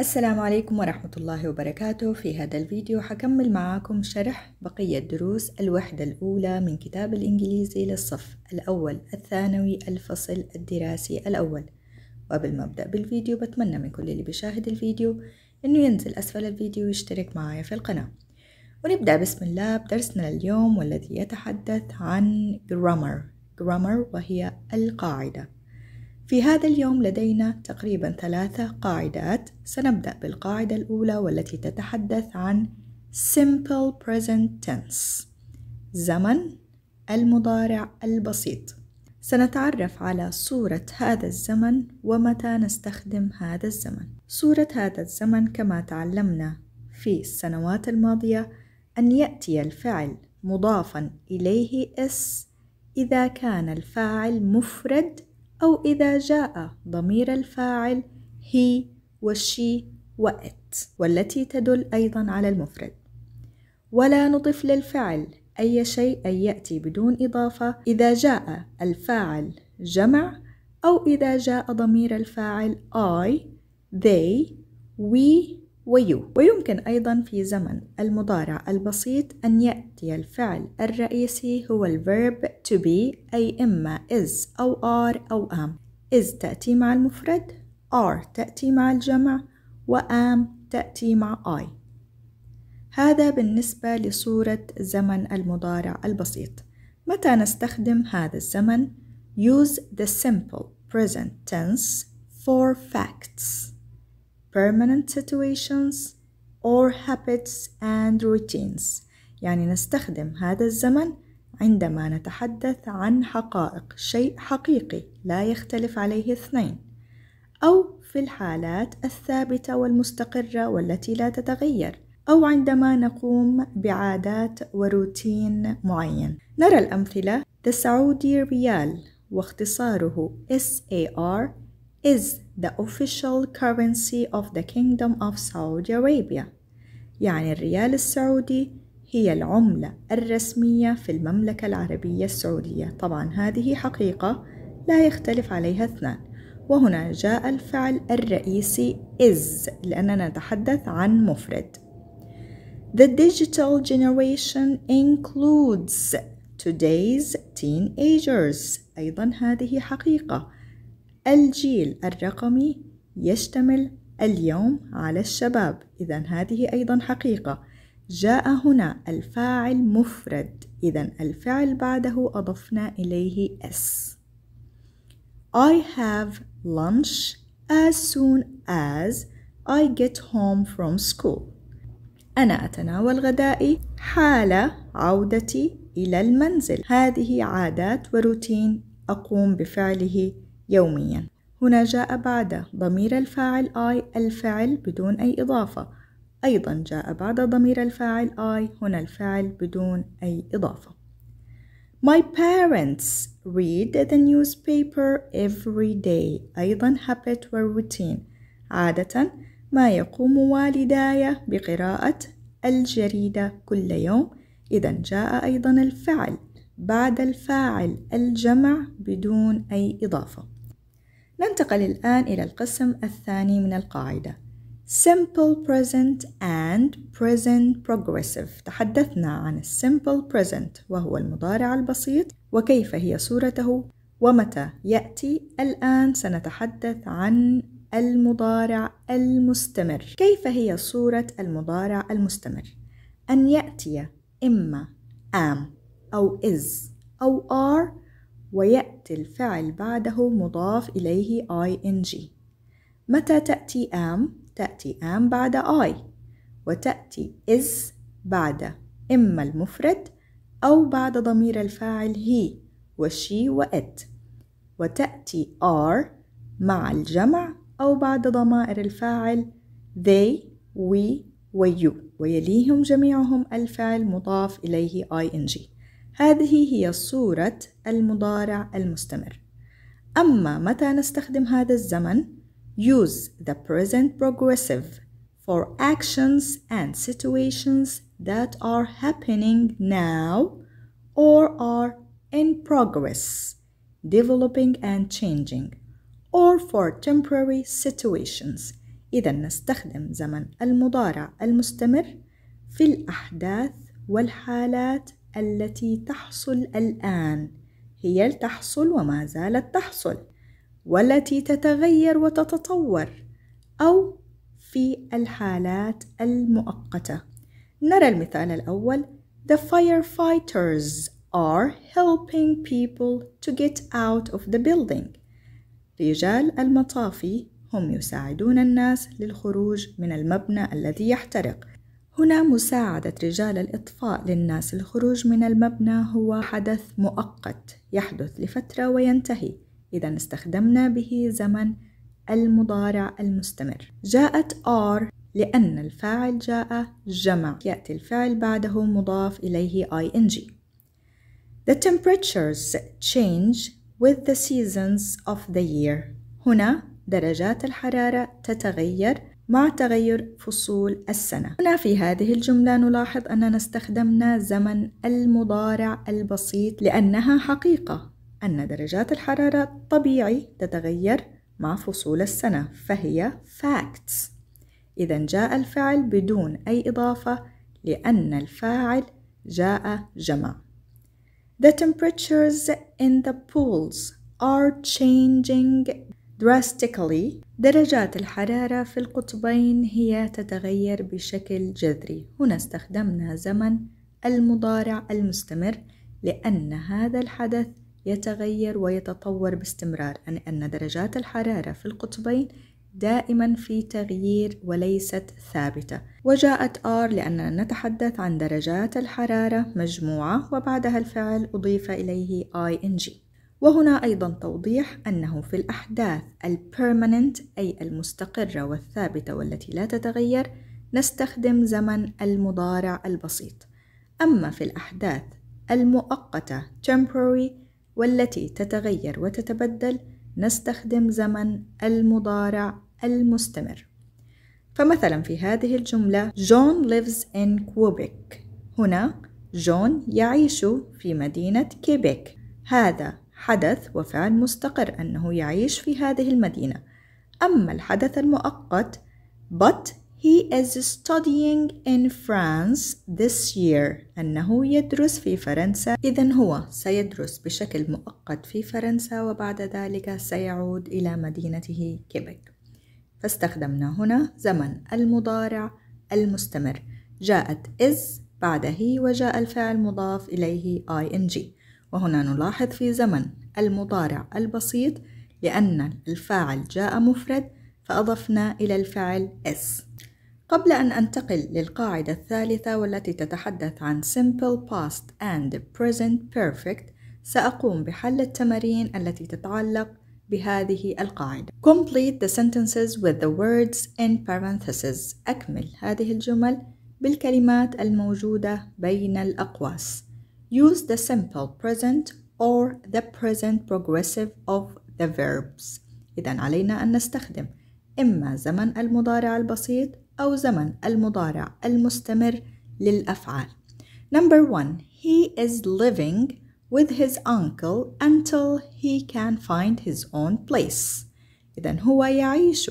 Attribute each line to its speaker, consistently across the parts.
Speaker 1: السلام عليكم ورحمة الله وبركاته في هذا الفيديو حكمل معاكم شرح بقية دروس الوحدة الأولى من كتاب الإنجليزي للصف الأول الثانوي الفصل الدراسي الأول وقبل ما أبدأ بالفيديو بتمنى من كل اللي بيشاهد الفيديو إنه ينزل أسفل الفيديو ويشترك معايا في القناة ونبدأ بسم الله بدرسنا اليوم والذي يتحدث عن grammar grammar وهي القاعدة في هذا اليوم لدينا تقريبا ثلاثة قاعدات سنبدأ بالقاعدة الأولى والتي تتحدث عن simple present tense زمن المضارع البسيط سنتعرف على صورة هذا الزمن ومتى نستخدم هذا الزمن صورة هذا الزمن كما تعلمنا في السنوات الماضية أن يأتي الفعل مضافا إليه اس إذا كان الفاعل مفرد أو إذا جاء ضمير الفاعل هي والشي وإت والتي تدل أيضا على المفرد ولا نضف للفعل أي شيء أن يأتي بدون إضافة إذا جاء الفاعل جمع أو إذا جاء ضمير الفاعل I, they, we ويو ويمكن أيضا في زمن المضارع البسيط أن يأتي الفعل الرئيسي هو الverb to be أي إما is أو are أو am is تأتي مع المفرد are تأتي مع الجمع وam تأتي مع I هذا بالنسبة لصورة زمن المضارع البسيط متى نستخدم هذا الزمن؟ use the simple present tense for facts permanent situations or habits and routines يعني نستخدم هذا الزمن عندما نتحدث عن حقائق شيء حقيقي لا يختلف عليه اثنين أو في الحالات الثابتة والمستقرة والتي لا تتغير أو عندما نقوم بعادات وروتين معين نرى الأمثلة The Saudi ريال واختصاره SAR is the official currency of the kingdom of Saudi Arabia يعني الريال السعودي هي العملة الرسمية في المملكة العربية السعودية طبعا هذه حقيقة لا يختلف عليها اثنان وهنا جاء الفعل الرئيسي is لأننا نتحدث عن مفرد The digital generation includes today's teenagers أيضا هذه حقيقة الجيل الرقمي يشتمل اليوم على الشباب إذا هذه أيضا حقيقة جاء هنا الفاعل مفرد إذا الفعل بعده أضفنا إليه s I have lunch as soon as I get home from school أنا أتناول غدائي حال عودتي إلى المنزل هذه عادات وروتين أقوم بفعله يوميا هنا جاء بعد ضمير الفاعل I الفعل بدون أي إضافة أيضا جاء بعد ضمير الفاعل I هنا الفعل بدون أي إضافة My parents read the newspaper every day أيضا habit و routine عادة ما يقوم والداي بقراءة الجريدة كل يوم إذا جاء أيضا الفعل بعد الفاعل الجمع بدون أي إضافة ننتقل الآن إلى القسم الثاني من القاعدة simple present and present progressive تحدثنا عن Simple present وهو المضارع البسيط وكيف هي صورته ومتى يأتي الآن سنتحدث عن المضارع المستمر كيف هي صورة المضارع المستمر؟ أن يأتي إما am أو is أو are ويأتي الفعل بعده مضاف إليه ing متى تأتي am؟ تأتي am بعد I وتأتي is بعد إما المفرد أو بعد ضمير الفاعل he وشي وإت وتأتي are مع الجمع أو بعد ضمائر الفاعل they we ويو ويليهم جميعهم الفعل مضاف إليه ing هذه هي صورة المضارع المستمر أما متى نستخدم هذا الزمن use the present progressive for actions and situations that are happening now or are in progress developing and changing or for temporary situations إذا نستخدم زمن المضارع المستمر في الأحداث والحالات التي تحصل الآن هي تحصل وما زالت تحصل والتي تتغير وتتطور أو في الحالات المؤقتة نرى المثال الأول The firefighters are helping people to get out of the building رجال المطافي هم يساعدون الناس للخروج من المبنى الذي يحترق هنا مساعدة رجال الإطفاء للناس الخروج من المبنى هو حدث مؤقت يحدث لفترة وينتهي إذا استخدمنا به زمن المضارع المستمر جاءت R لأن الفاعل جاء جمع يأتي الفعل بعده مضاف إليه ing The temperatures change with the seasons of the year هنا درجات الحرارة تتغير مع تغير فصول السنة هنا في هذه الجملة نلاحظ أننا استخدمنا زمن المضارع البسيط لأنها حقيقة أن درجات الحرارة طبيعي تتغير مع فصول السنة فهي facts إذا جاء الفعل بدون أي إضافة لأن الفاعل جاء جمع The temperatures in the pools are changing drastically درجات الحرارة في القطبين هي تتغير بشكل جذري هنا استخدمنا زمن المضارع المستمر لأن هذا الحدث يتغير ويتطور باستمرار يعني أن درجات الحرارة في القطبين دائما في تغيير وليست ثابتة وجاءت R لأننا نتحدث عن درجات الحرارة مجموعة وبعدها الفعل أضيف إليه ing وهنا أيضا توضيح أنه في الأحداث البيرمننت أي المستقرة والثابتة والتي لا تتغير نستخدم زمن المضارع البسيط أما في الأحداث المؤقتة temporary والتي تتغير وتتبدل نستخدم زمن المضارع المستمر فمثلا في هذه الجملة جون lives in Quebec هنا جون يعيش في مدينة كيبيك هذا حدث وفعل مستقر أنه يعيش في هذه المدينة أما الحدث المؤقت but he is studying in France this year أنه يدرس في فرنسا إذا هو سيدرس بشكل مؤقت في فرنسا وبعد ذلك سيعود إلى مدينته كيبك فاستخدمنا هنا زمن المضارع المستمر جاءت is بعد هي وجاء الفعل مضاف إليه ing وهنا نلاحظ في زمن المضارع البسيط لأن الفاعل جاء مفرد فأضفنا إلى الفعل s قبل أن أنتقل للقاعدة الثالثة والتي تتحدث عن simple past and present perfect سأقوم بحل التمارين التي تتعلق بهذه القاعدة complete the sentences with the words in parentheses أكمل هذه الجمل بالكلمات الموجودة بين الأقواس Use the simple present or the present progressive of the verbs إذا علينا أن نستخدم إما زمن المضارع البسيط أو زمن المضارع المستمر للأفعال Number one, he is living with his uncle until he can find his own place. إذا هو يعيش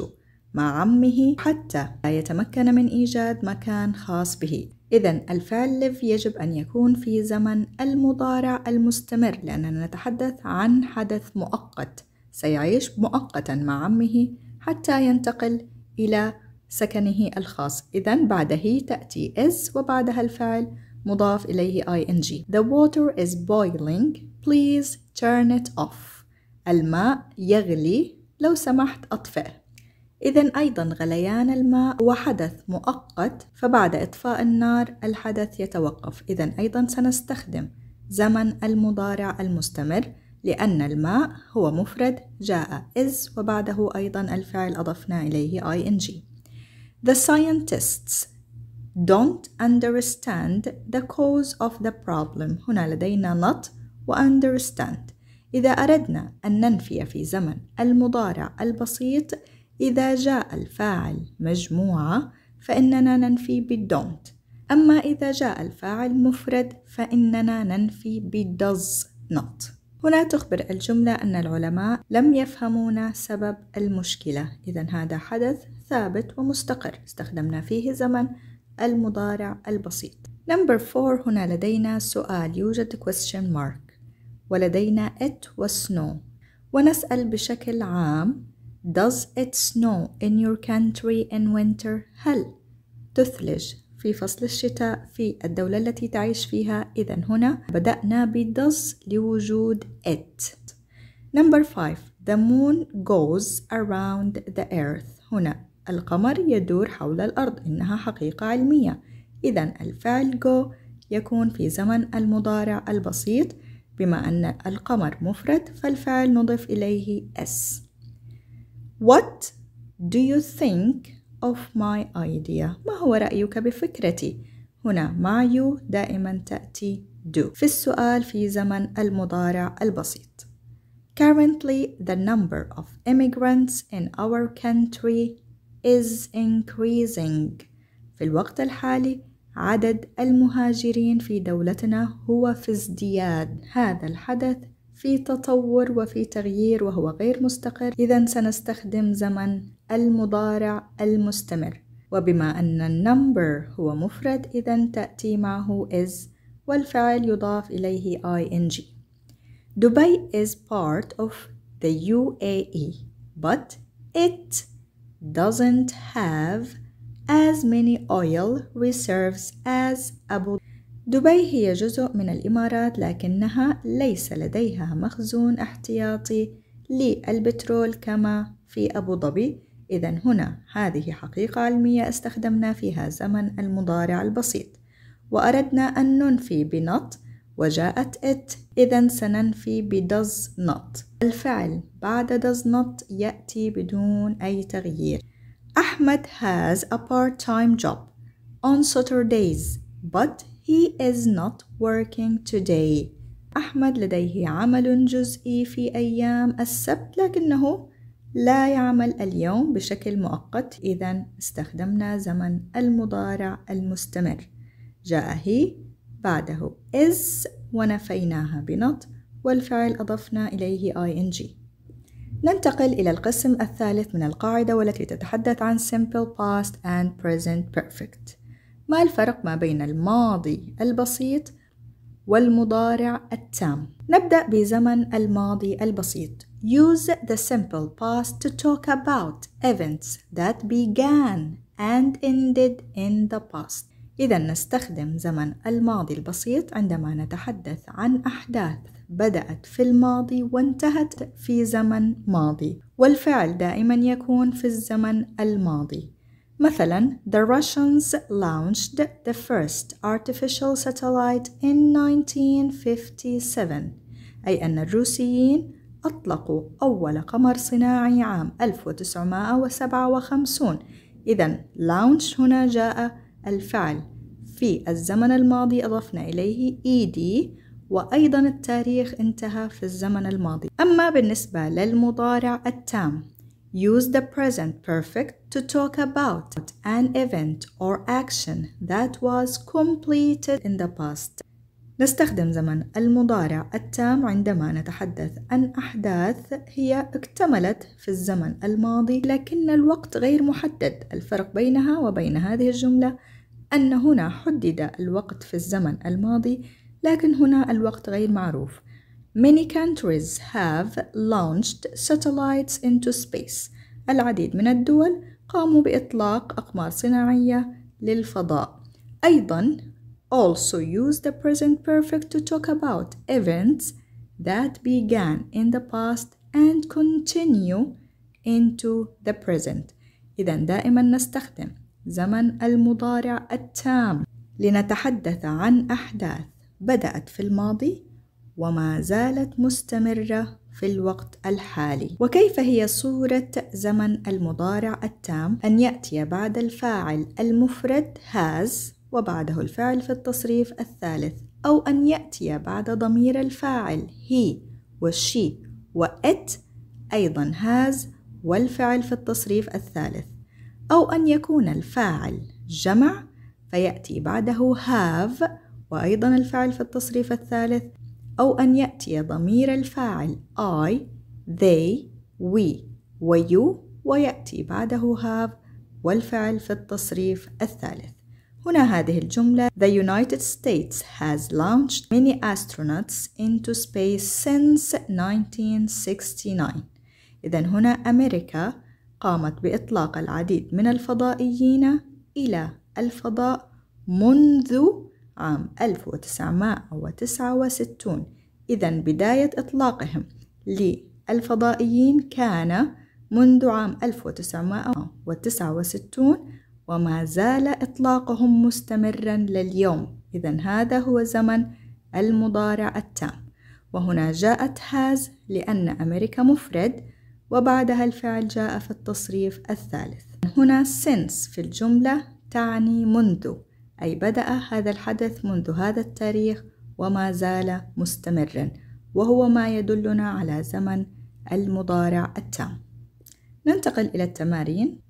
Speaker 1: مع عمه حتى لا يتمكن من إيجاد مكان خاص به. إذا الفعل لف يجب أن يكون في زمن المضارع المستمر لأننا نتحدث عن حدث مؤقت سيعيش مؤقتا مع عمه حتى ينتقل إلى سكنه الخاص إذا بعده تأتي is وبعدها الفعل مضاف إليه ing The water is boiling please turn it off الماء يغلي لو سمحت أطفئه إذا أيضا غليان الماء وحدث مؤقت فبعد إطفاء النار الحدث يتوقف إذا أيضا سنستخدم زمن المضارع المستمر لأن الماء هو مفرد جاء is وبعده أيضا الفعل أضفنا إليه ing The scientists don't understand the cause of the problem هنا لدينا not و understand إذا أردنا أن ننفي في زمن المضارع البسيط إذا جاء الفاعل مجموعة فإننا ننفي don't أما إذا جاء الفاعل مفرد فإننا ننفي بدز not هنا تخبر الجملة أن العلماء لم يفهمون سبب المشكلة إذا هذا حدث ثابت ومستقر استخدمنا فيه زمن المضارع البسيط Number 4 هنا لدينا سؤال يوجد question mark ولدينا it snow ونسأل بشكل عام Does it snow in your country in winter? هل تثلج في فصل الشتاء في الدولة التي تعيش فيها؟ إذا هنا بدأنا ب does لوجود it. Number five The moon goes around the earth. هنا القمر يدور حول الأرض إنها حقيقة علمية. إذا الفعل go يكون في زمن المضارع البسيط بما أن القمر مفرد فالفعل نضيف إليه s. What do you think of my idea ما هو رأيك بفكرتي هنا ما you دائما تأتي do في السؤال في زمن المضارع البسيط Currently the number of immigrants in our country is increasing في الوقت الحالي عدد المهاجرين في دولتنا هو في ازدياد هذا الحدث في تطور وفي تغيير وهو غير مستقر إذا سنستخدم زمن المضارع المستمر وبما أن النمبر هو مفرد إذا تأتي معه is والفعل يضاف إليه ing دبي is part of the UAE but it doesn't have as many oil reserves as Abu دبي هي جزء من الإمارات لكنها ليس لديها مخزون احتياطي للبترول كما في أبو ظبي إذا هنا هذه حقيقة علمية استخدمنا فيها زمن المضارع البسيط وأردنا أن ننفي بنط وجاءت it إذا سننفي بدز not الفعل بعد does not يأتي بدون أي تغيير أحمد has a part-time job on Saturdays but He is not working today. أحمد لديه عمل جزئي في أيام السبت لكنه لا يعمل اليوم بشكل مؤقت إذا استخدمنا زمن المضارع المستمر جاء هي بعده is ونفيناها بنط والفعل أضفنا إليه ing ننتقل إلى القسم الثالث من القاعدة والتي تتحدث عن simple past and present perfect ما الفرق ما بين الماضي البسيط والمضارع التام نبدأ بزمن الماضي البسيط Use the simple past to talk about events that began and ended in the past إذا نستخدم زمن الماضي البسيط عندما نتحدث عن أحداث بدأت في الماضي وانتهت في زمن ماضي والفعل دائما يكون في الزمن الماضي مثلا The Russians launched the first artificial satellite in 1957 أي أن الروسيين أطلقوا أول قمر صناعي عام 1957 إذا launch هنا جاء الفعل في الزمن الماضي أضفنا إليه ed وأيضا التاريخ انتهى في الزمن الماضي أما بالنسبة للمضارع التام Use the present perfect to talk about an event or action that was completed in the past. نستخدم زمن المضارع التام عندما نتحدث عن أحداث هي اكتملت في الزمن الماضي لكن الوقت غير محدد الفرق بينها وبين هذه الجملة أن هنا حدد الوقت في الزمن الماضي لكن هنا الوقت غير معروف Many countries have launched satellites into space. العديد من الدول قاموا بإطلاق أقمار صناعية للفضاء. أيضا also use the present perfect to talk about events that began in the past and continue into the present. إذا دائما نستخدم زمن المضارع التام لنتحدث عن أحداث بدأت في الماضي وما زالت مستمرة في الوقت الحالي وكيف هي صورة زمن المضارع التام أن يأتي بعد الفاعل المفرد has وبعده الفعل في التصريف الثالث أو أن يأتي بعد ضمير الفاعل هي والشي وإت أيضا has والفعل في التصريف الثالث أو أن يكون الفاعل جمع فيأتي بعده have وأيضا الفعل في التصريف الثالث أو أن يأتي ضمير الفاعل I, they, we you ويأتي بعده have والفعل في التصريف الثالث هنا هذه الجملة The United States has launched many astronauts into space since 1969 إذن هنا أمريكا قامت بإطلاق العديد من الفضائيين إلى الفضاء منذ عام 1969 إذا بداية إطلاقهم للفضائيين كان منذ عام 1969 وما زال إطلاقهم مستمرا لليوم إذا هذا هو زمن المضارع التام وهنا جاءت هاز لأن أمريكا مفرد وبعدها الفعل جاء في التصريف الثالث هنا سينس في الجملة تعني منذ أي بدأ هذا الحدث منذ هذا التاريخ وما زال مستمرا وهو ما يدلنا على زمن المضارع التام ننتقل إلى التمارين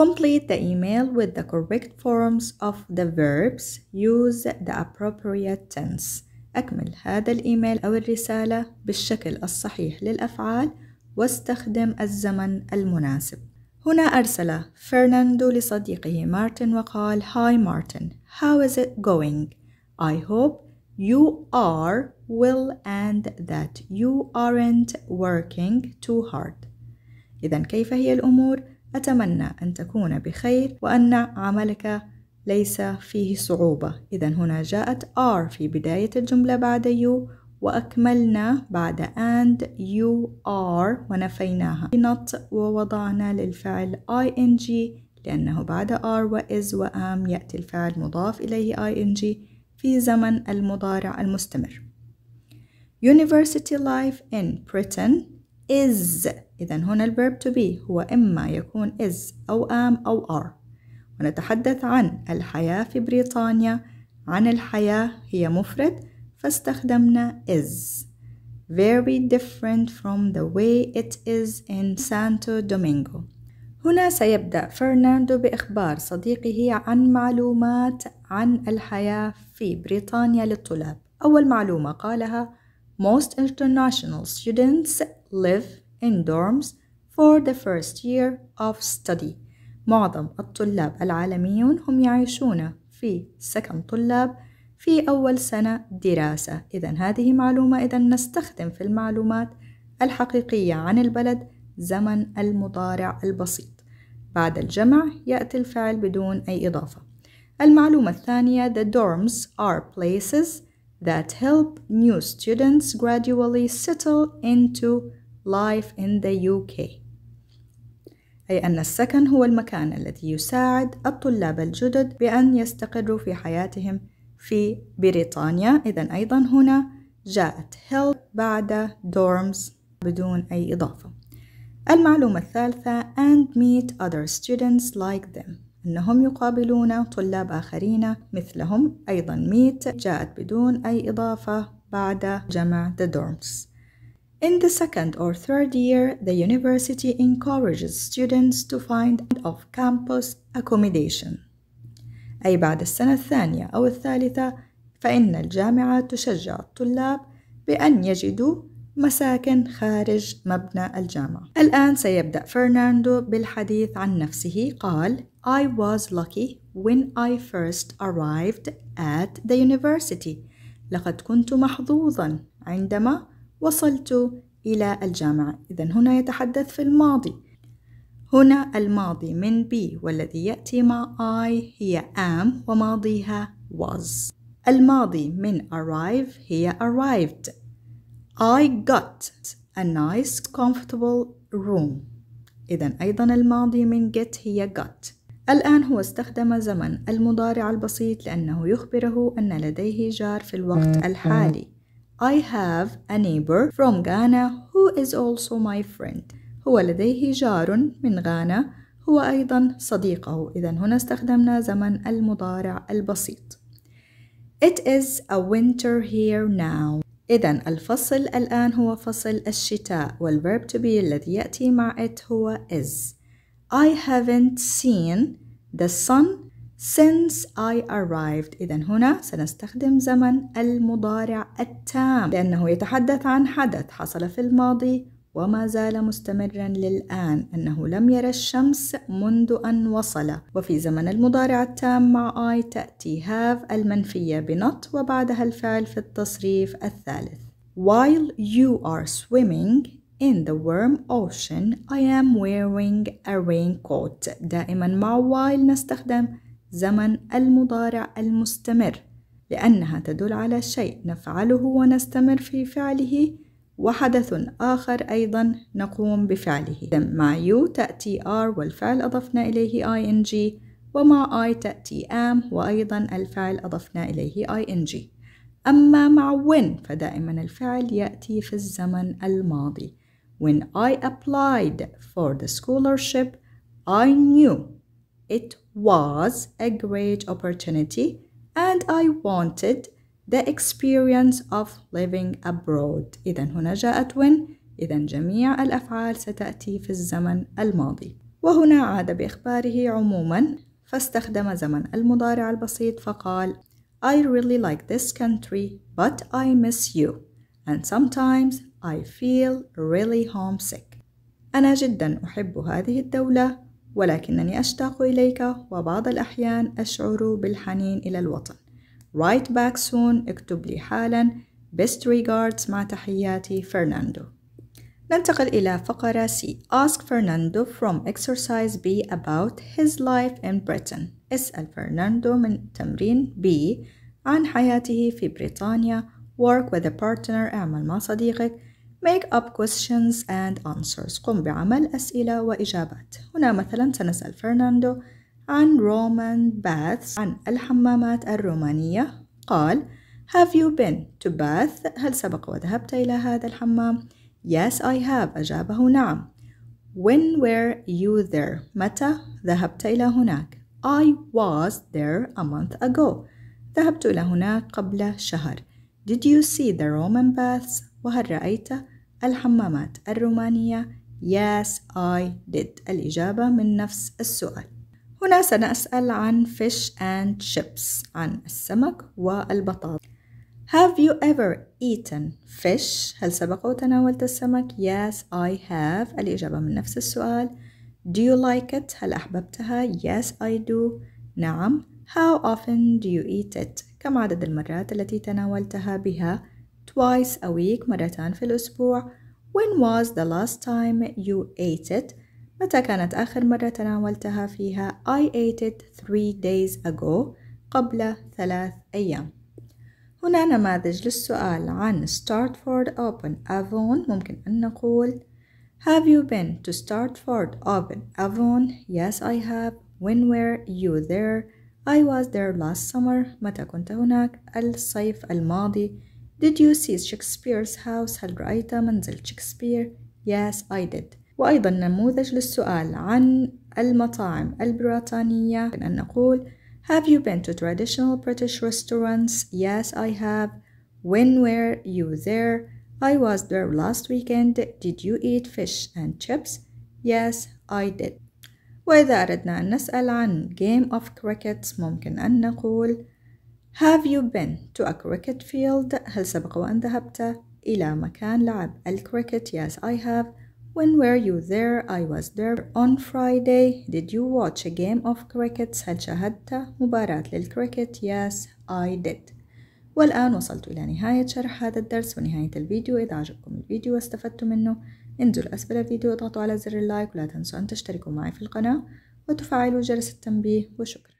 Speaker 1: Complete the email with the correct forms of the verbs. Use the appropriate tense. أكمل هذا الإيميل أو الرسالة بالشكل الصحيح للأفعال واستخدم الزمن المناسب. هنا أرسل فرناندو لصديقه مارتن وقال: هاي مارتن How is it going? I hope you are well and that you aren't working too hard. إذا كيف هي الأمور؟ أتمنى أن تكون بخير وأن عملك ليس فيه صعوبة إذا هنا جاءت are في بداية الجملة بعد you وأكملنا بعد and you are ونفيناها not ووضعنا للفعل ing لأنه بعد are و am يأتي الفعل مضاف إليه ing في زمن المضارع المستمر University life in Britain is إذا هنا الverb to be هو إما يكون is أو am أو are ونتحدث عن الحياة في بريطانيا عن الحياة هي مفرد فاستخدمنا is very different from the way it is in Santo Domingo هنا سيبدأ فرناندو بإخبار صديقه عن معلومات عن الحياة في بريطانيا للطلاب أول معلومة قالها Most international students live in dorms for the first year of study معظم الطلاب العالميون هم يعيشون في سكن طلاب في أول سنة دراسة إذا هذه معلومة إذا نستخدم في المعلومات الحقيقية عن البلد زمن المضارع البسيط بعد الجمع يأتي الفعل بدون أي إضافة المعلومة الثانية The dorms are places that help new students gradually settle into life in the UK أي أن السكن هو المكان الذي يساعد الطلاب الجدد بأن يستقروا في حياتهم في بريطانيا إذا أيضا هنا جاءت help بعد dorms بدون أي إضافة المعلومة الثالثة and meet other students like them أنهم يقابلون طلاب آخرين مثلهم أيضا meet جاءت بدون أي إضافة بعد جمع the dorms In the second or third year, the university encourages students to find off-campus accommodation. أي بعد السنة الثانية أو الثالثة فإن الجامعة تشجع الطلاب بأن يجدوا مساكن خارج مبنى الجامعة. الآن سيبدأ فرناندو بالحديث عن نفسه قال I was lucky when I first arrived at the university. لقد كنت محظوظا عندما وصلت إلى الجامعة. إذا هنا يتحدث في الماضي. هنا الماضي من be والذي يأتي مع I هي am وماضيها was. الماضي من arrive هي arrived I got a nice comfortable room إذا أيضا الماضي من get هي got الآن هو استخدم زمن المضارع البسيط لأنه يخبره أن لديه جار في الوقت الحالي I have a neighbor from Ghana who is also my friend هو لديه جار من غانا هو أيضا صديقه إذا هنا استخدمنا زمن المضارع البسيط It is a winter here now إذا الفصل الآن هو فصل الشتاء والverb to be الذي يأتي مع it هو is. I haven't seen the sun since I arrived. إذا هنا سنستخدم زمن المضارع التام لأنه يتحدث عن حدث حصل في الماضي وما زال مستمرا للآن أنه لم يرى الشمس منذ أن وصل وفي زمن المضارع التام مع I تأتي have المنفية بنط وبعدها الفعل في التصريف الثالث While you are swimming In the warm ocean, I am wearing a raincoat. دائما مع while نستخدم زمن المضارع المستمر لأنها تدل على شيء نفعله ونستمر في فعله وحدث آخر أيضا نقوم بفعله مع U تأتي R والفعل أضفنا إليه ing ومع I تأتي am وأيضا الفعل أضفنا إليه ing أما مع when فدائما الفعل يأتي في الزمن الماضي When I applied for the scholarship I knew it was a great opportunity and I wanted the experience of living abroad إذا هنا جاءت when إذا جميع الأفعال ستأتي في الزمن الماضي وهنا عاد بإخباره عموما فاستخدم زمن المضارع البسيط فقال I really like this country but I miss you and sometimes I feel really homesick أنا جدا أحب هذه الدولة ولكنني أشتاق إليك وبعض الأحيان أشعر بالحنين إلى الوطن write back soon اكتب لي حالا Best regards مع تحياتي فرناندو ننتقل إلى فقرة C Ask Fernando from exercise B about his life in Britain اسأل فرناندو من تمرين B عن حياته في بريطانيا Work with a partner اعمل مع صديقك Make up questions and answers قم بعمل أسئلة وإجابات هنا مثلا سنسأل فرناندو عن Roman baths عن الحمامات الرومانية قال Have you been to bath؟ هل سبق وذهبت إلى هذا الحمام؟ Yes I have أجابه نعم When were you there؟ متى ذهبت إلى هناك؟ I was there a month ago ذهبت إلى هناك قبل شهر Did you see the Roman baths؟ وهل رأيت الحمامات الرومانية؟ Yes I did الإجابة من نفس السؤال هنا سنسأل عن fish and chips عن السمك والبطاطا Have you ever eaten fish؟ هل سبق وتناولت السمك؟ Yes, I have الإجابة من نفس السؤال Do you like it؟ هل أحببتها؟ Yes, I do نعم How often do you eat it؟ كم عدد المرات التي تناولتها بها؟ Twice a week مرتان في الأسبوع When was the last time you ate it؟ متى كانت آخر مرة تناولتها فيها I ate it three days ago قبل ثلاث أيام هنا نماذج للسؤال عن Startford Open Avon ممكن أن نقول Have you been to Startford Open Avon? Yes, I have. When were you there? I was there last summer. متى كنت هناك؟ الصيف الماضي. Did you see Shakespeare's house? هل رأيت منزل شكسبير؟ Yes, I did. وأيضا نموذج للسؤال عن المطاعم البريطانية أن نقول Have you been to traditional British restaurants? Yes, I have. When were you there? I was there last weekend. Did you eat fish and chips? Yes, I did. وإذا أردنا أن نسأل عن game of cricket ممكن أن نقول Have you been to a cricket field? هل سبق وأن ذهبت إلى مكان لعب الكريكت? Yes, I have. When were you there? I was there on Friday. Did you watch a game of cricket? هل شاهدت مباراة للكريكت? Yes, I did. والآن وصلت إلى نهاية شرح هذا الدرس ونهاية الفيديو إذا عجبكم الفيديو واستفدتم منه انزلوا أسفل الفيديو واضغطوا على زر اللايك ولا تنسوا أن تشتركوا معي في القناة وتفعلوا جرس التنبيه وشكرا